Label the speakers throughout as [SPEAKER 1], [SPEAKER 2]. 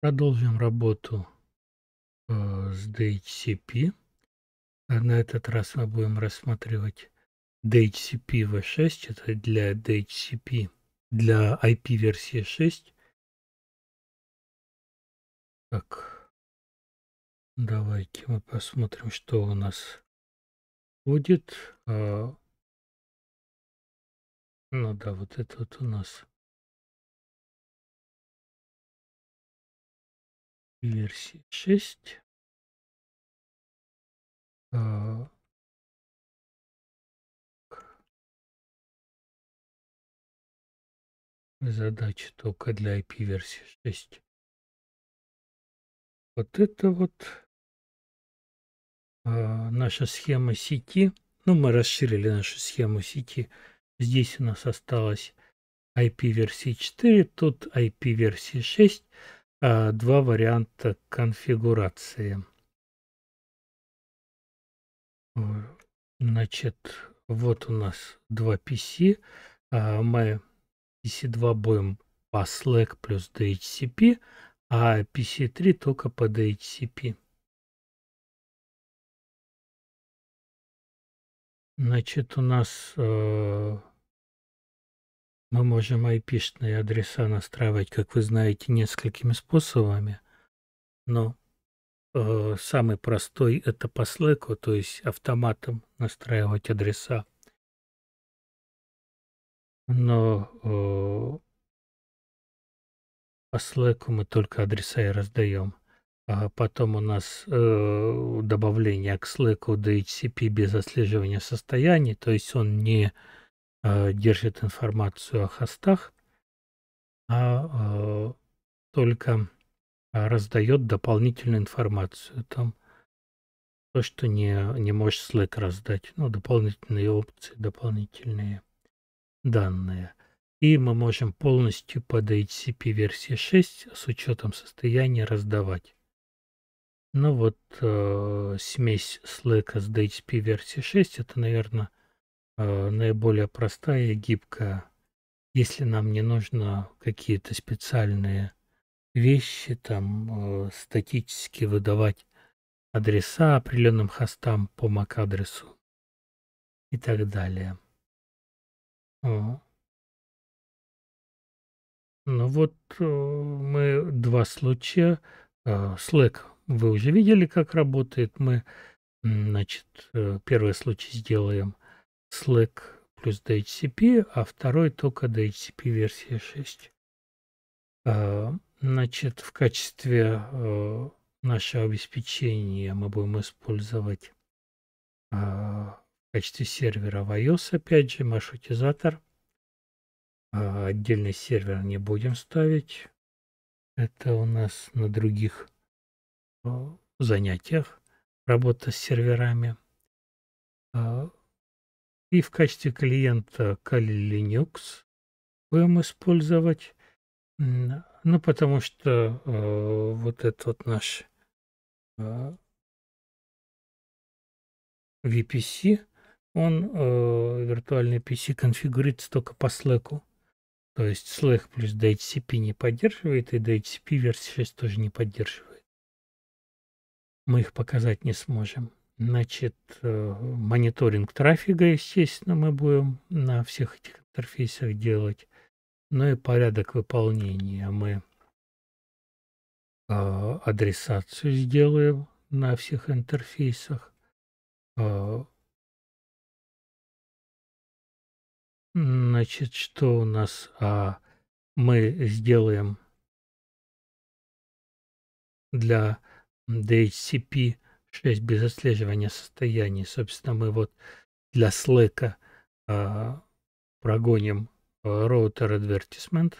[SPEAKER 1] Продолжим работу э, с DHCP.
[SPEAKER 2] Э, на этот раз мы будем рассматривать DHCP
[SPEAKER 1] V6. Это для DHCP, для IP версии 6. Так, давайте мы посмотрим, что у нас будет. Э, ну да, вот это вот у нас версии 6. А, Задача только для IP-версии 6. Вот это вот а, наша схема сети. Ну, мы расширили нашу схему сети.
[SPEAKER 2] Здесь у нас осталось IP-версии 4, тут IP-версии 6. Э, два варианта конфигурации. Э, значит, вот у нас два PC. Э, мы PC2 будем по Slack плюс
[SPEAKER 1] DHCP, а PC3 только по DHCP. Значит, у нас э, мы можем айпишные адреса настраивать, как вы
[SPEAKER 2] знаете, несколькими способами, но э, самый простой
[SPEAKER 1] это по Slack, то есть автоматом настраивать адреса. Но э,
[SPEAKER 2] по Slack мы только адреса и раздаем. А потом у нас э, добавление к Slack до без отслеживания состояний, то есть он не а, держит информацию о хостах, а, а только а, раздает дополнительную информацию. Там то, что не, не можешь Slack раздать. Ну, дополнительные опции, дополнительные данные. И мы можем полностью под HCP версии 6 с учетом состояния раздавать. Ну вот э, смесь Slack с DHCP версии 6 это, наверное, Э, наиболее простая и гибкая. Если нам не нужно какие-то специальные вещи, там э, статически выдавать адреса
[SPEAKER 1] определенным хостам по MAC-адресу и так далее. О. Э. Ну вот э,
[SPEAKER 2] мы два случая. Э, Slack вы уже видели, как работает. Мы, значит, э, первый случай сделаем Slack плюс DHCP, а второй только DHCP версия 6. А, значит, в качестве э, нашего обеспечения мы будем использовать а, в качестве сервера в iOS, опять же, маршрутизатор. А, отдельный сервер не будем ставить. Это у нас на других э, занятиях работа с серверами. И в качестве клиента Kali Linux будем использовать.
[SPEAKER 1] Ну, потому что э, вот этот вот наш э, VPC, он, э, виртуальный PC,
[SPEAKER 2] конфигурируется только по Slack. То есть Slack плюс DHCP не поддерживает, и DHCP версия 6 тоже не поддерживает. Мы их показать не сможем. Значит, э, мониторинг трафика, естественно, мы будем на всех этих интерфейсах делать. Ну и порядок выполнения мы
[SPEAKER 1] э, адресацию сделаем на всех интерфейсах. Э, значит, что у нас? А, мы сделаем
[SPEAKER 2] для DHCP 6 без отслеживания состояний. Собственно, мы вот для слэка а, прогоним а, роутер advertisement,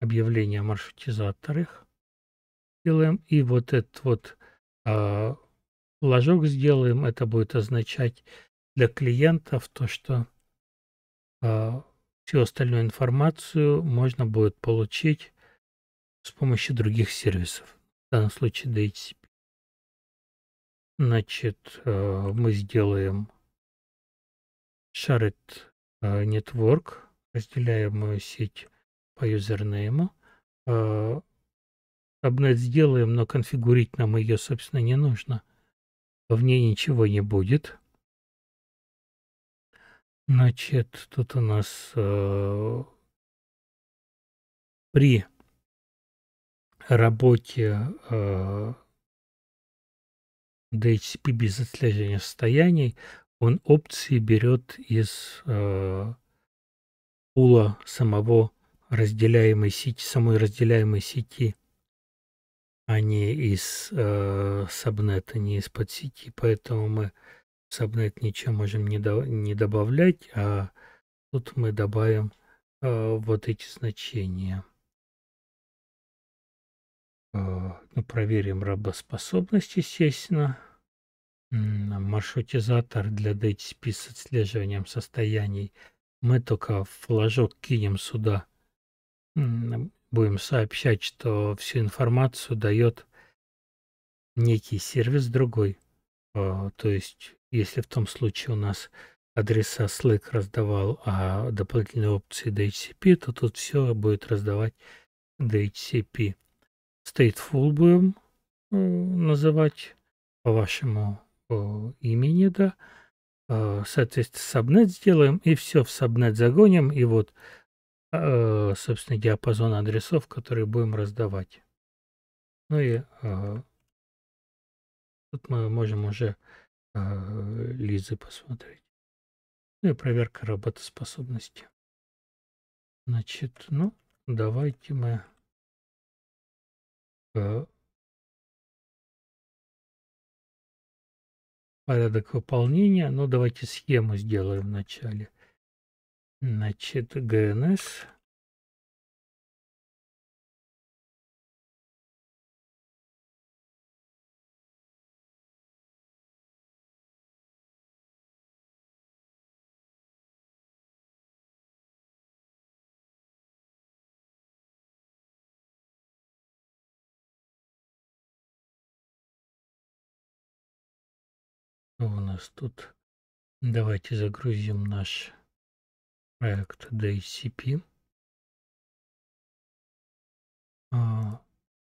[SPEAKER 2] объявление о маршрутизаторах делаем, и вот этот вот а, флажок сделаем, это будет означать для клиентов то, что а, всю остальную информацию можно будет получить
[SPEAKER 1] с помощью других сервисов, в данном случае DHCP. Значит, э, мы сделаем shared
[SPEAKER 2] э, network, разделяемую э, сеть по юзернейму. Subnet сделаем, но конфигурить нам ее, собственно, не нужно.
[SPEAKER 1] В ней ничего не будет. Значит, тут у нас э, при работе э,
[SPEAKER 2] DHCP без отслеживания состояний, он опции берет из э, пула самого разделяемой сети, самой разделяемой сети, а не из э, сабнета, не из подсети. Поэтому мы в сабнет ничего можем не, до, не добавлять, а тут мы добавим э, вот эти значения. А, ну, проверим работоспособность, естественно. А маршрутизатор для DHCP с отслеживанием состояний. Мы только флажок кинем сюда. Будем сообщать, что всю информацию дает некий сервис другой. А, то есть, если в том случае у нас адреса Slack раздавал, а дополнительные опции DHCP, то тут все будет раздавать DHCP stateful будем э, называть по вашему э, имени, да, э, соответственно, сабнет сделаем, и все в сабнет загоним, и вот, собственно, диапазон адресов, которые будем раздавать.
[SPEAKER 1] Ну и тут мы можем уже лизы посмотреть. Ну и проверка работоспособности. Значит, ну, давайте мы порядок выполнения. но ну, давайте схему сделаем вначале. Значит, GNS Что у нас тут? Давайте загрузим наш проект DCP. А,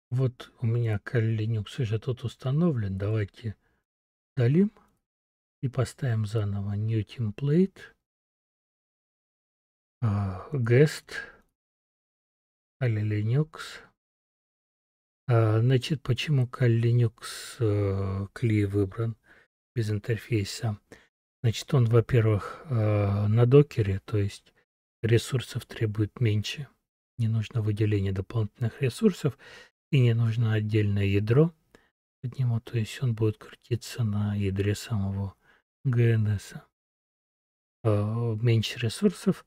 [SPEAKER 1] вот у меня Kali Linux уже тут установлен. Давайте удалим и поставим заново New Template, а, Guest, Kali Linux. А, значит, почему Kali Linux э, Клей
[SPEAKER 2] выбран? без интерфейса. Значит, он, во-первых, э, на докере, то есть ресурсов требует меньше. Не нужно выделение дополнительных ресурсов и не нужно отдельное ядро под него, то есть он будет крутиться на ядре самого GNS. Э, меньше ресурсов.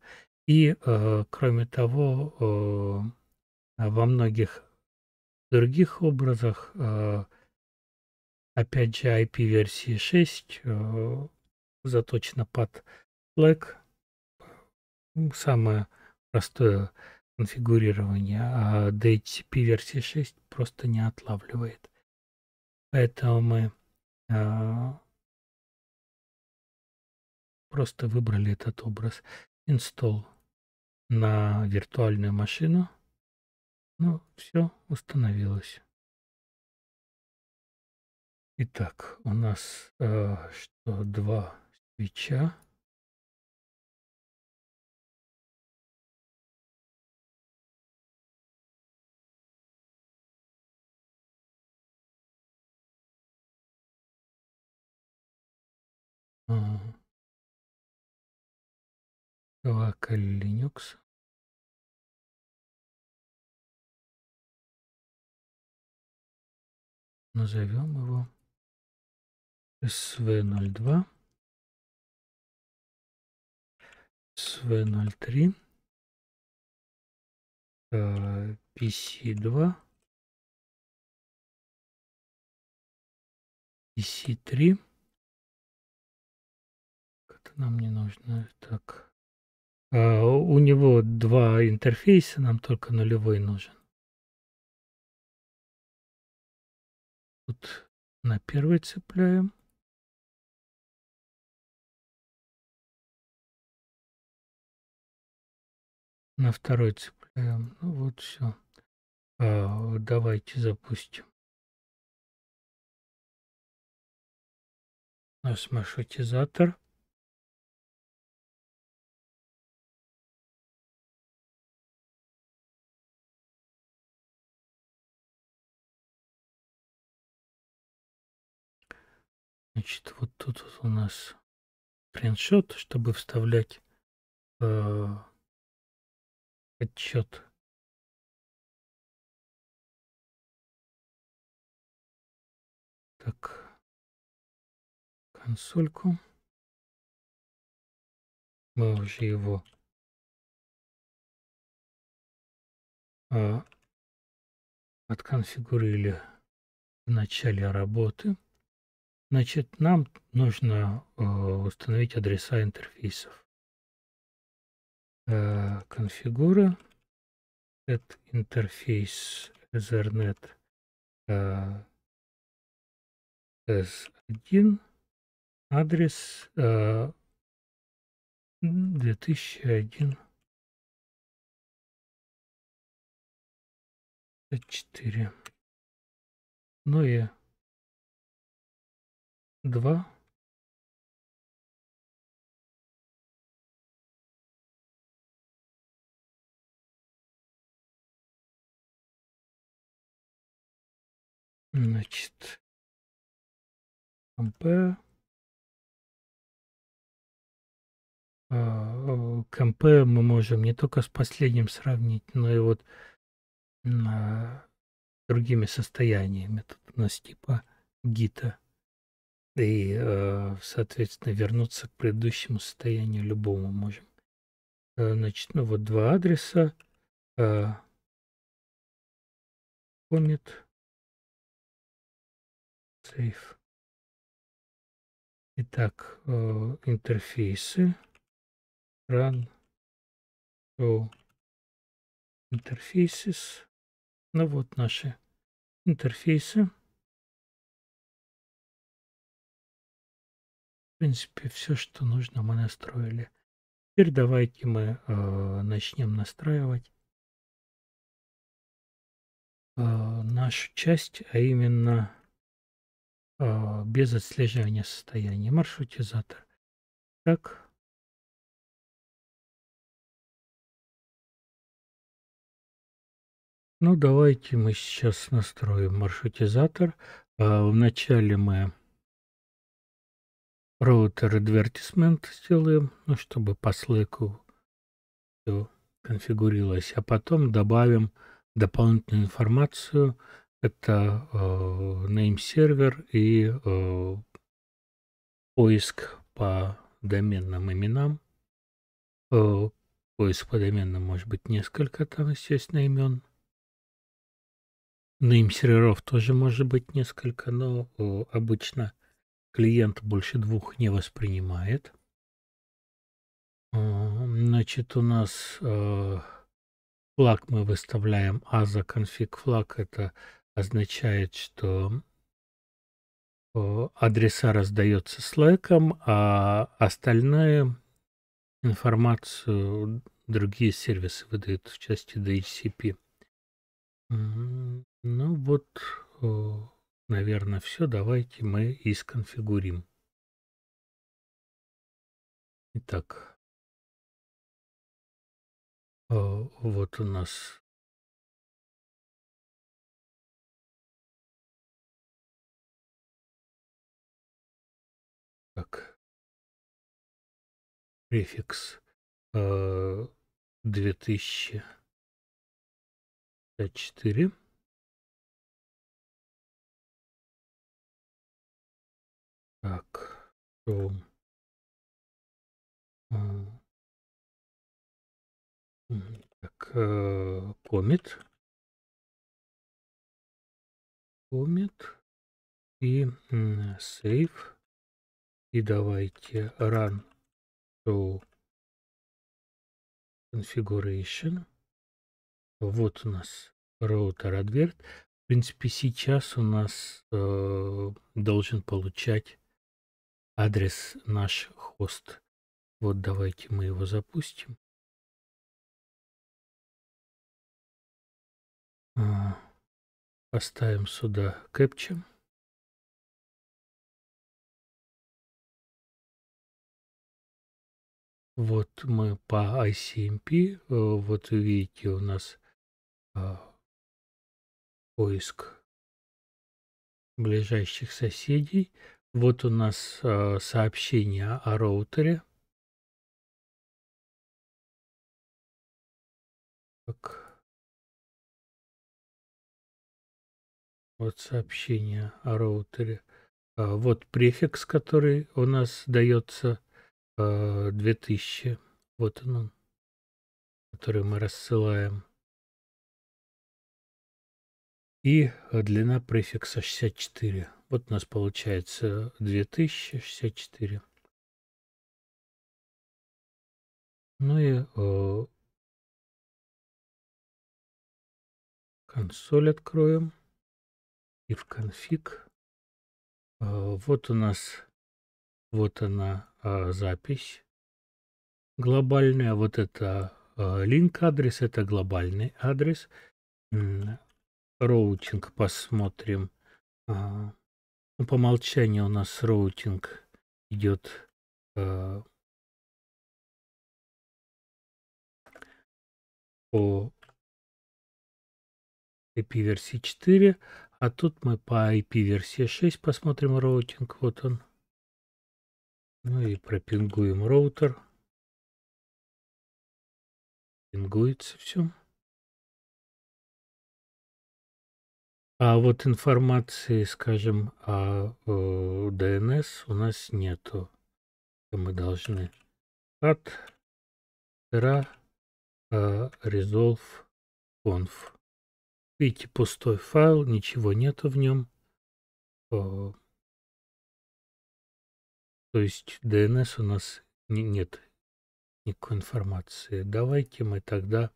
[SPEAKER 2] И, э, кроме того, во многих других образах опять же, IP версии 6, э, заточена под Slack. Ну, самое простое конфигурирование, а
[SPEAKER 1] DHCP версии 6 просто не отлавливает. Поэтому мы а, просто выбрали этот образ install на виртуальную машину. Ну, все установилось. Итак, у нас э, что, два свеча. два Linux. Назовем его sv 02 sv 03 PC-2, PC-3. Это нам не нужно. Так. А, у него два интерфейса, нам только нулевой нужен. Тут на первый цепляем. на второй цепляем. Э, ну вот все. А, давайте запустим. У нас маршрутизатор. Значит, вот тут вот у нас приншот, чтобы вставлять э, отчет так консольку мы уже его а, отконфигурили в начале работы
[SPEAKER 2] значит нам нужно э, установить адреса интерфейсов
[SPEAKER 1] Э, конфигура, этот интерфейс Ethernet S1, э, адрес 2001 э, 4 ну и 2 Значит, а, э, КМП. КМП мы можем не только с последним сравнить, но и вот
[SPEAKER 2] другими состояниями. Тут у нас типа гита. И, э, соответственно, вернуться к предыдущему состоянию любому можем.
[SPEAKER 1] Э, значит, ну вот два адреса. Commit. Сейф. Итак, э, интерфейсы. Run. Show. Interfaces. Ну вот наши интерфейсы. В принципе, все, что нужно, мы настроили. Теперь давайте мы э, начнем настраивать э, нашу часть, а именно а, без отслеживания состояния. Маршрутизатор. Так. Ну, давайте мы сейчас настроим маршрутизатор. А, вначале мы
[SPEAKER 2] роутер advertisement сделаем, ну, чтобы по слэку все конфигурилось, а потом добавим дополнительную информацию – это э, name сервер и э, поиск по доменным именам. Э, поиск по доменам может быть несколько, там, естественно, имен. Name серверов тоже может быть несколько, но э, обычно клиент больше двух не воспринимает. Э, значит, у нас э, флаг мы выставляем, а за конфиг флаг это означает, что адреса раздается с а остальную информацию другие сервисы выдают в части DHCP.
[SPEAKER 1] Ну вот, наверное, все. Давайте мы и сконфигурим. Итак, вот у нас как префикс э, 2054. Так, from а. так, комит э, комит и save. И давайте run to configuration. Вот у нас роутер
[SPEAKER 2] advert. В принципе, сейчас у нас э, должен получать
[SPEAKER 1] адрес наш хост. Вот давайте мы его запустим. Э, поставим сюда кэпчем. Вот мы по ICMP, э, вот видите, у нас э, поиск ближайших соседей. Вот у нас э, сообщение о роутере. Так. Вот сообщение о роутере. Вот
[SPEAKER 2] префикс, который у нас дается 2000. Э, вот
[SPEAKER 1] он, который мы рассылаем. И э, длина префикса 64. Вот у нас получается 2064. Ну и э, консоль откроем. И в конфиг. Э, вот у нас вот она а, запись глобальная.
[SPEAKER 2] Вот это а, линк-адрес, это глобальный адрес.
[SPEAKER 1] Роутинг посмотрим. А. Ну, по умолчанию у нас роутинг идет по
[SPEAKER 2] IP версии 4, а тут мы по IP версии 6 посмотрим роутинг, вот
[SPEAKER 1] он. Ну и пропингуем роутер. Пингуется все. А вот информации, скажем, о, о DNS у нас нету. Мы должны от ra resolve conf. Видите, пустой файл, ничего нету в нем. То есть DNS у нас не, нет никакой информации. Давайте мы тогда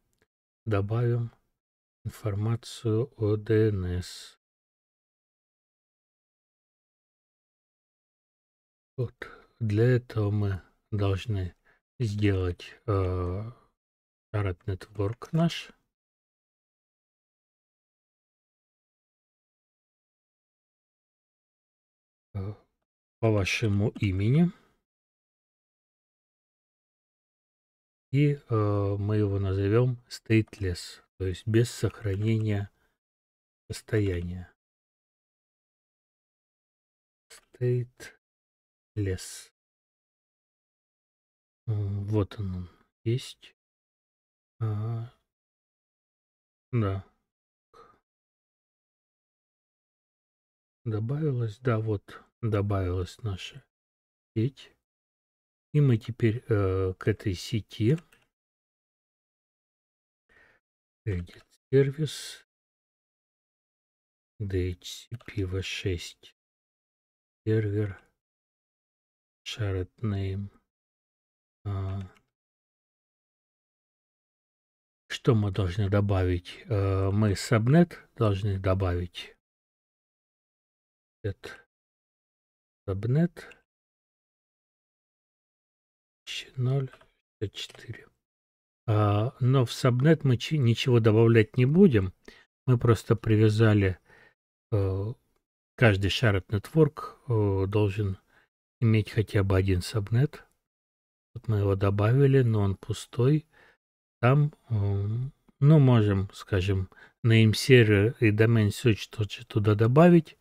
[SPEAKER 1] добавим информацию о DNS. Вот. Для этого мы должны сделать э, Network наш. Uh по вашему имени. И э, мы его назовем stateless, то есть без сохранения состояния. Stateless. Вот он, он есть. Ага. Да. Добавилось, да, вот добавилась наша сеть. И мы теперь э, к этой сети Reddit сервис DHCP v6 сервер shared name. А, что мы должны добавить? А, мы subnet должны добавить. Это Subnet 0.4.
[SPEAKER 2] А, но в subnet мы ничего добавлять не будем. Мы просто привязали э, каждый Shared Network э, должен иметь хотя бы один subnet. Вот мы его добавили, но он пустой. Там, э, ну, можем, скажем, name server и domain search тоже туда добавить.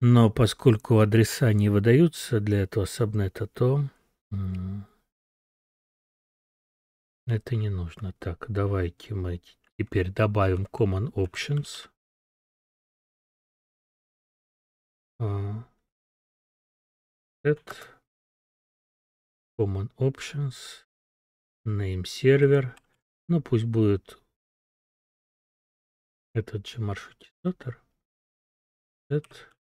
[SPEAKER 2] Но поскольку адреса не выдаются для этого сабнета, то
[SPEAKER 1] это не нужно. Так, давайте мы теперь добавим Common Options. А, set Common Options Name Server. Ну, пусть будет этот же маршрутизатор. Set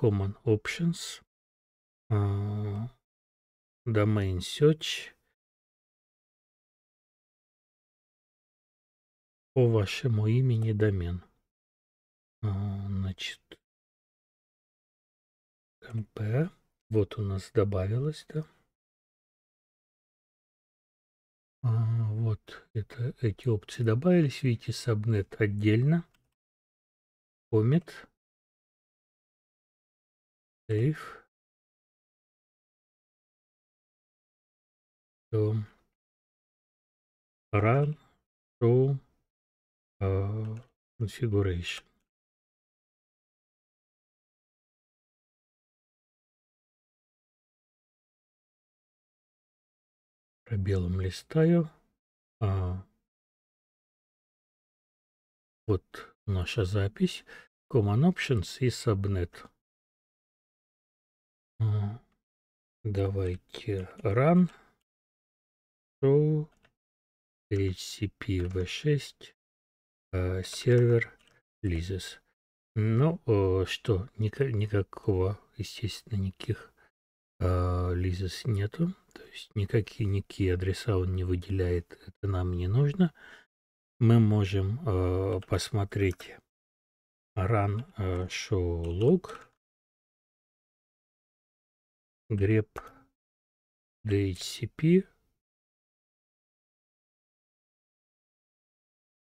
[SPEAKER 1] Common Options, э, Domain Search. По вашему имени домен. Э, значит, Compare. Вот у нас добавилось, да? Э, вот это, эти опции добавились. Видите, Subnet отдельно. Comet. Сейф. Все. Run. Show. Uh, configuration. Пробелом листаю. А, вот наша запись. Common Options и Subnet. Давайте run show hcp v6
[SPEAKER 2] сервер Лизис. Ну, э, что, никакого, естественно, никаких а, Лизис нету. То есть никакие, никакие адреса он не выделяет. Это нам не нужно. Мы можем э,
[SPEAKER 1] посмотреть run show log grep dhcp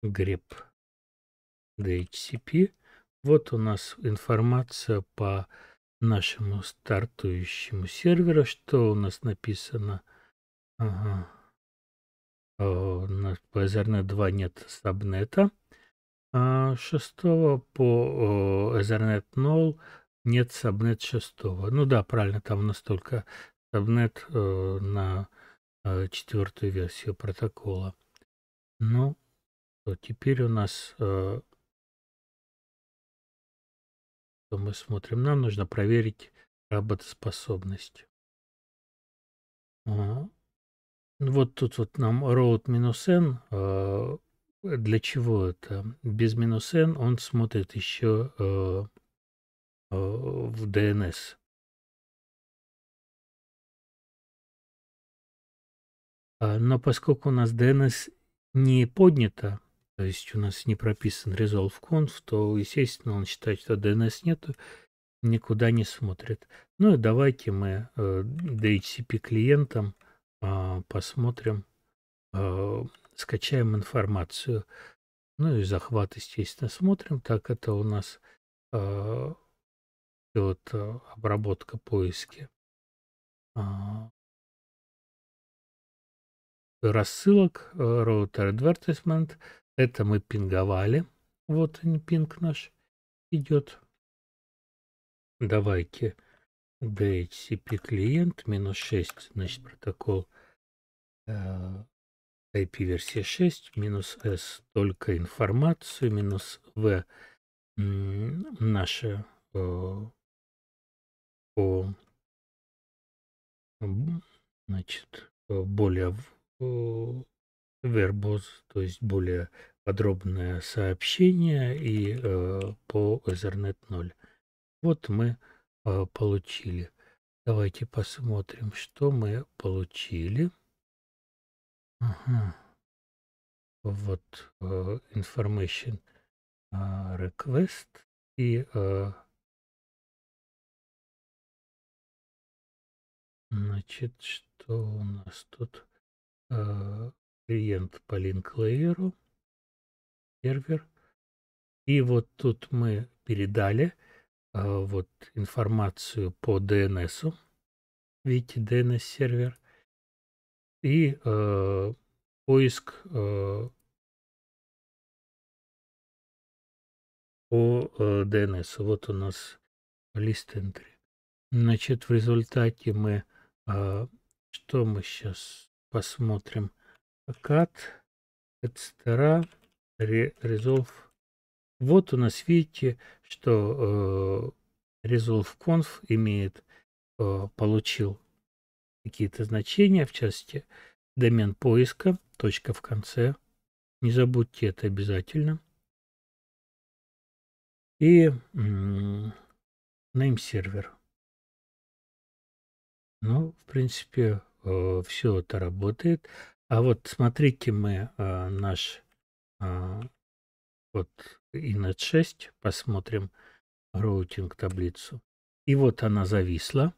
[SPEAKER 1] grep dhcp. Вот у нас информация по
[SPEAKER 2] нашему стартующему серверу, что у нас написано. Ага. О, на Ethernet 2 нет сабнета. А, 6 по Ethernet 0 нет сабнет шестого. Ну да, правильно, там настолько сабнет э, на э, четвертую версию протокола. Ну, теперь у нас...
[SPEAKER 1] Э, что мы смотрим? Нам нужно проверить работоспособность. Ну,
[SPEAKER 2] вот тут вот нам road минус n. Э, для чего это?
[SPEAKER 1] Без минус n он смотрит еще... Э, Э, в DNS. А, но поскольку у нас DNS не поднято, то есть у нас не
[SPEAKER 2] прописан resolve conf, то, естественно, он считает, что DNS нету, никуда не смотрит. Ну и давайте мы DHCP э, клиентам а, посмотрим, а, скачаем информацию. Ну и захват,
[SPEAKER 1] естественно, смотрим. Так, это у нас и вот э, обработка поиски а. рассылок, э, route advertisement. Это мы пинговали.
[SPEAKER 2] Вот он, пинг наш идет. Давайте DHCP клиент минус 6, значит, протокол э, IP-версия 6, минус S только информацию,
[SPEAKER 1] минус V наши по, значит, э, более э, вербоз, то есть более подробное
[SPEAKER 2] сообщение и э, по Ethernet 0. Вот мы э, получили. Давайте посмотрим, что мы получили.
[SPEAKER 1] Ага. Вот э, information э, request и Значит, что у нас тут? А, клиент по линклейеру, сервер.
[SPEAKER 2] И вот тут мы передали а, вот информацию
[SPEAKER 1] по DNS. -у. Видите, DNS-сервер. И э, поиск э, по э, DNS. Вот у нас лист entry.
[SPEAKER 2] Значит, в результате мы а, что мы сейчас посмотрим? Cat, etc. Resolve. Вот у нас, видите, что Resolve э, Conf имеет, э, получил какие-то значения, в части домен поиска, точка в конце. Не забудьте это обязательно.
[SPEAKER 1] И name сервер. Ну, в принципе, э, все это работает.
[SPEAKER 2] А вот смотрите мы э, наш э, вот Inet 6, посмотрим роутинг таблицу. И вот она зависла.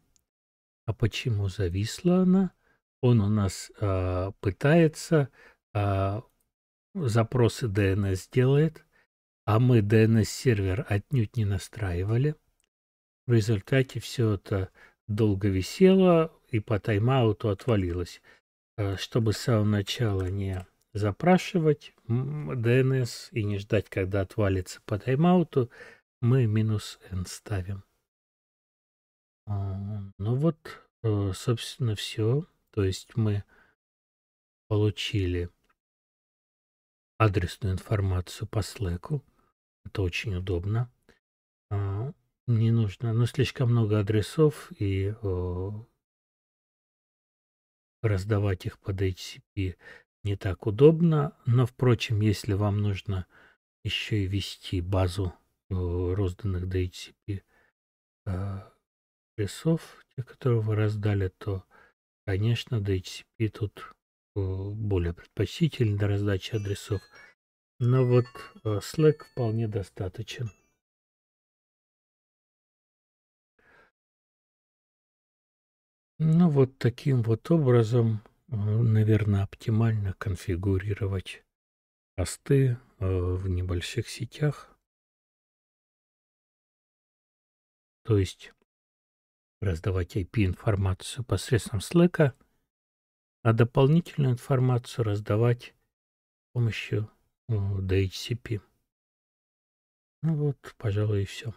[SPEAKER 2] А почему зависла она? Он у нас э, пытается, э, запросы DNS делает, а мы DNS-сервер отнюдь не настраивали. В результате все это долго висела и по тайм-ауту отвалилась. Э, чтобы с самого начала не запрашивать DNS и не ждать, когда отвалится по тайм-ауту, мы минус n ставим. А, ну вот, э, собственно, все. То есть мы получили адресную информацию по Slack. Это очень удобно. А, не нужно, но слишком много адресов, и о, раздавать их под HCP не так удобно. Но, впрочем, если вам нужно еще и вести базу о, розданных до HCP о, э, адресов, те, которые вы раздали, то, конечно, DHCP тут
[SPEAKER 1] более предпочтительный для раздачи адресов. Но вот э, Slack вполне достаточен. Ну, вот таким вот образом, э, наверное, оптимально конфигурировать посты э, в небольших сетях. То есть раздавать IP-информацию посредством Slack, а дополнительную информацию раздавать с помощью DHCP. Э, ну вот, пожалуй, и все.